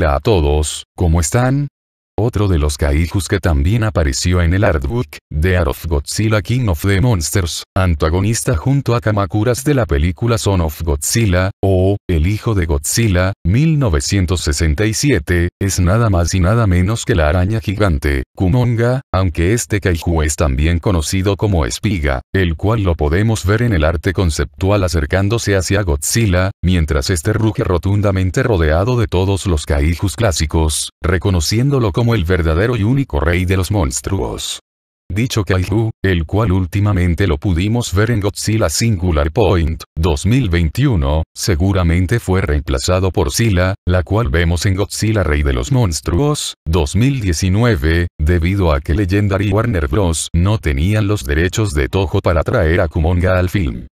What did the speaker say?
Hola a todos, ¿cómo están? Otro de los kaijus que también apareció en el artbook, de Art of Godzilla King of the Monsters, antagonista junto a Kamakuras de la película Son of Godzilla, o, El Hijo de Godzilla, 1967, es nada más y nada menos que la araña gigante. Kumonga, aunque este kaiju es también conocido como espiga, el cual lo podemos ver en el arte conceptual acercándose hacia Godzilla, mientras este ruge rotundamente rodeado de todos los kaijus clásicos, reconociéndolo como el verdadero y único rey de los monstruos dicho kaiju, el cual últimamente lo pudimos ver en Godzilla Singular Point 2021, seguramente fue reemplazado por Sila, la cual vemos en Godzilla Rey de los Monstruos 2019, debido a que Legendary Warner Bros. no tenían los derechos de Toho para traer a Kumonga al film.